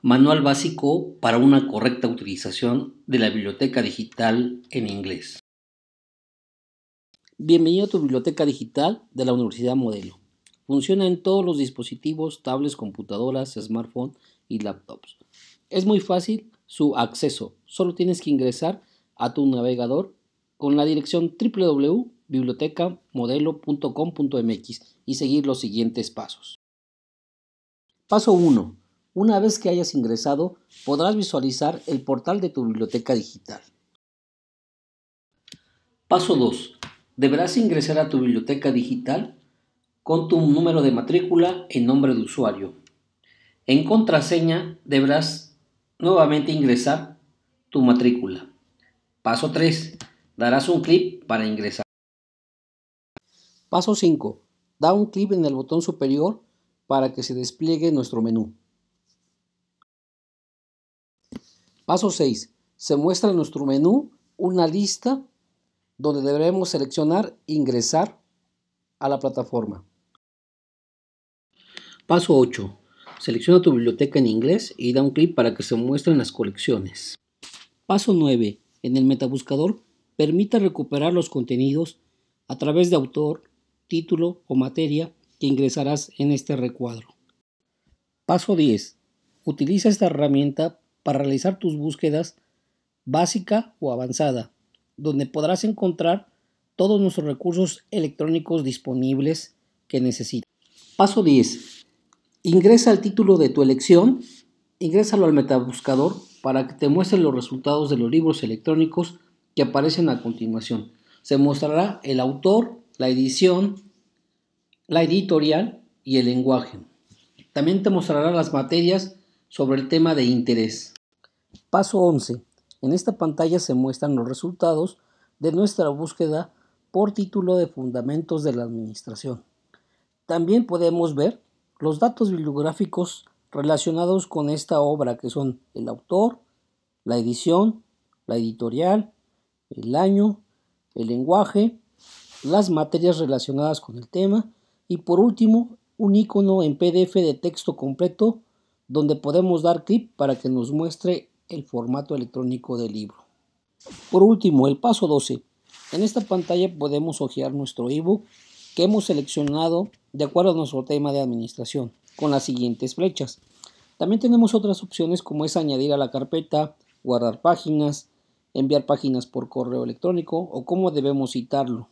Manual básico para una correcta utilización de la biblioteca digital en inglés. Bienvenido a tu biblioteca digital de la Universidad Modelo. Funciona en todos los dispositivos, tablets, computadoras, smartphones y laptops. Es muy fácil su acceso. Solo tienes que ingresar a tu navegador con la dirección www.bibliotecamodelo.com.mx y seguir los siguientes pasos. Paso 1. Una vez que hayas ingresado, podrás visualizar el portal de tu biblioteca digital. Paso 2. Deberás ingresar a tu biblioteca digital con tu número de matrícula y nombre de usuario. En contraseña deberás nuevamente ingresar tu matrícula. Paso 3. Darás un clic para ingresar. Paso 5. Da un clic en el botón superior para que se despliegue nuestro menú. Paso 6. Se muestra en nuestro menú una lista donde debemos seleccionar ingresar a la plataforma. Paso 8. Selecciona tu biblioteca en inglés y da un clic para que se muestren las colecciones. Paso 9. En el metabuscador, permite recuperar los contenidos a través de autor, título o materia que ingresarás en este recuadro. Paso 10. Utiliza esta herramienta para realizar tus búsquedas básica o avanzada, donde podrás encontrar todos nuestros recursos electrónicos disponibles que necesites Paso 10. Ingresa el título de tu elección, ingrésalo al metabuscador para que te muestre los resultados de los libros electrónicos que aparecen a continuación. Se mostrará el autor, la edición, la editorial y el lenguaje. También te mostrará las materias sobre el tema de interés. Paso 11. En esta pantalla se muestran los resultados de nuestra búsqueda por título de Fundamentos de la Administración. También podemos ver los datos bibliográficos relacionados con esta obra, que son el autor, la edición, la editorial, el año, el lenguaje, las materias relacionadas con el tema y por último un icono en PDF de texto completo donde podemos dar clic para que nos muestre el formato electrónico del libro. Por último, el paso 12. En esta pantalla podemos hojear nuestro ebook que hemos seleccionado de acuerdo a nuestro tema de administración con las siguientes flechas. También tenemos otras opciones como es añadir a la carpeta, guardar páginas, enviar páginas por correo electrónico o cómo debemos citarlo.